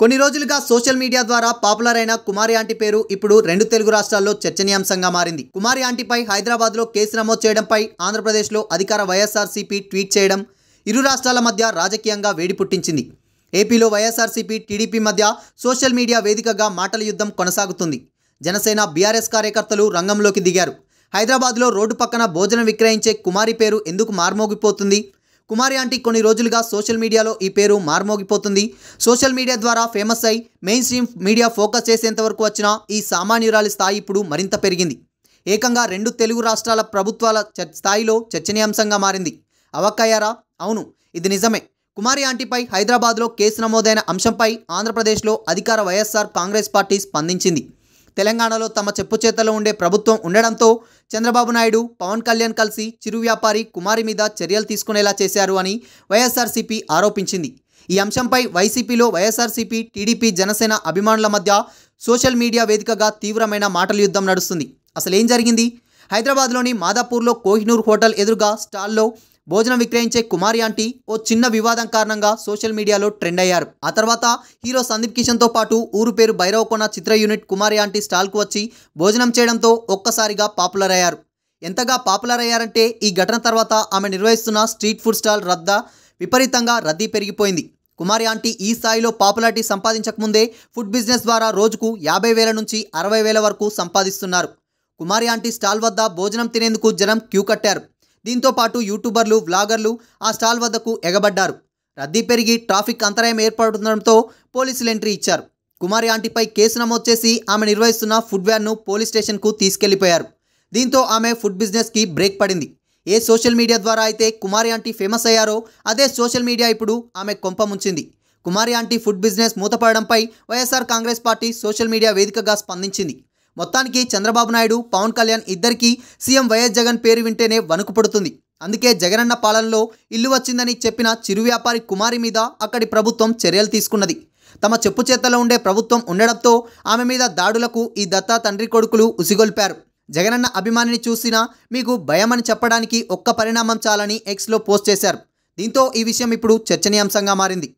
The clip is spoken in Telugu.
కొన్ని రోజులుగా సోషల్ మీడియా ద్వారా పాపులర్ అయిన కుమారి ఆంటీ పేరు ఇప్పుడు రెండు తెలుగు రాష్ట్రాల్లో చర్చనీయాంశంగా మారింది కుమారి ఆంటీపై హైదరాబాద్లో కేసు నమోదు చేయడంపై ఆంధ్రప్రదేశ్లో అధికార వైఎస్ఆర్సీపీ ట్వీట్ చేయడం ఇరు రాష్ట్రాల మధ్య రాజకీయంగా వేడి పుట్టించింది ఏపీలో వైఎస్ఆర్సీపీ టీడీపీ మధ్య సోషల్ మీడియా వేదికగా మాటల యుద్ధం కొనసాగుతుంది జనసేన బీఆర్ఎస్ కార్యకర్తలు రంగంలోకి దిగారు హైదరాబాద్లో రోడ్డు పక్కన భోజనం విక్రయించే కుమారి పేరు ఎందుకు మార్మోగిపోతుంది కుమారి ఆంటీ కొన్ని రోజులుగా సోషల్ మీడియాలో ఈ పేరు మార్మోగిపోతుంది సోషల్ మీడియా ద్వారా ఫేమస్ అయి మెయిన్ స్ట్రీమ్ మీడియా ఫోకస్ చేసేంత వరకు వచ్చిన ఈ సామాన్యురాలి స్థాయి ఇప్పుడు మరింత పెరిగింది ఏకంగా రెండు తెలుగు రాష్ట్రాల ప్రభుత్వాల స్థాయిలో చర్చనీయాంశంగా మారింది అవక్కయ్యారా అవును ఇది నిజమే కుమారి ఆంటీపై హైదరాబాద్లో కేసు నమోదైన అంశంపై ఆంధ్రప్రదేశ్లో అధికార వైఎస్ఆర్ కాంగ్రెస్ పార్టీ స్పందించింది తెలంగాణలో తమ చెప్పు చేతలో ఉండే ప్రభుత్వం ఉండడంతో చంద్రబాబు నాయుడు పవన్ కళ్యాణ్ కలిసి చిరు వ్యాపారి కుమారి మీద చర్యలు తీసుకునేలా చేశారు అని వైఎస్ఆర్సీపీ ఆరోపించింది ఈ అంశంపై వైసీపీలో వైఎస్ఆర్సీపీ టీడీపీ జనసేన అభిమానుల మధ్య సోషల్ మీడియా వేదికగా తీవ్రమైన మాటల యుద్ధం నడుస్తుంది అసలేం జరిగింది హైదరాబాద్లోని మాదాపూర్లో కోహినూర్ హోటల్ ఎదురుగా స్టాల్లో భోజనం విక్రయించే కుమారి ఆంటీ ఓ చిన్న వివాదం కారణంగా సోషల్ మీడియాలో ట్రెండ్ అయ్యారు ఆ తర్వాత హీరో సందీప్ కిషన్తో పాటు ఊరు పేరు భైరవకోన చిత్ర యూనిట్ కుమారి ఆంటీ స్టాల్కు వచ్చి భోజనం చేయడంతో ఒక్కసారిగా పాపులర్ అయ్యారు ఎంతగా పాపులర్ అయ్యారంటే ఈ ఘటన తర్వాత ఆమె నిర్వహిస్తున్న స్ట్రీట్ ఫుడ్ స్టాల్ రద్ద విపరీతంగా రద్దీ పెరిగిపోయింది కుమారి ఆంటీ ఈ స్థాయిలో పాపులారిటీ సంపాదించకముందే ఫుడ్ బిజినెస్ ద్వారా రోజుకు యాభై వేల నుంచి అరవై వేల వరకు సంపాదిస్తున్నారు కుమారి ఆంటీ స్టాల్ వద్ద భోజనం తినేందుకు జనం క్యూ కట్టారు దీంతో పాటు యూట్యూబర్లు వ్లాగర్లు ఆ స్టాల్ వద్దకు ఎగబడ్డారు రద్దీ పెరిగి ట్రాఫిక్ అంతరాయం ఏర్పడుతుండడంతో పోలీసులు ఎంట్రీ ఇచ్చారు కుమారి ఆంటీపై కేసు నమోదు చేసి ఆమె నిర్వహిస్తున్న ఫుడ్ వ్యాన్ను పోలీస్ స్టేషన్కు తీసుకెళ్లిపోయారు దీంతో ఆమె ఫుడ్ బిజినెస్కి బ్రేక్ పడింది ఏ సోషల్ మీడియా ద్వారా అయితే కుమారి ఆంటీ ఫేమస్ అయ్యారో అదే సోషల్ మీడియా ఇప్పుడు ఆమె కొంపముంచింది కుమారి ఆంటీ ఫుడ్ బిజినెస్ మూతపడడంపై వైఎస్ఆర్ కాంగ్రెస్ పార్టీ సోషల్ మీడియా వేదికగా స్పందించింది మొత్తానికి చంద్రబాబు నాయుడు పవన్ కళ్యాణ్ ఇద్దరికీ సీఎం వైఎస్ జగన్ పేరు వింటేనే వణుకు పడుతుంది అందుకే జగనన్న పాలనలో ఇల్లు వచ్చిందని చెప్పిన చిరు వ్యాపారి కుమారి మీద అక్కడి ప్రభుత్వం చర్యలు తీసుకున్నది తమ చెప్పు చేతలో ఉండే ప్రభుత్వం ఉండడంతో ఆమె మీద దాడులకు ఈ దత్తా తండ్రి కొడుకులు ఉసిగొల్పారు జగనన్న అభిమానిని చూసినా మీకు భయమని చెప్పడానికి ఒక్క పరిణామం చాలని ఎక్స్లో పోస్ట్ చేశారు దీంతో ఈ విషయం ఇప్పుడు చర్చనీయాంశంగా మారింది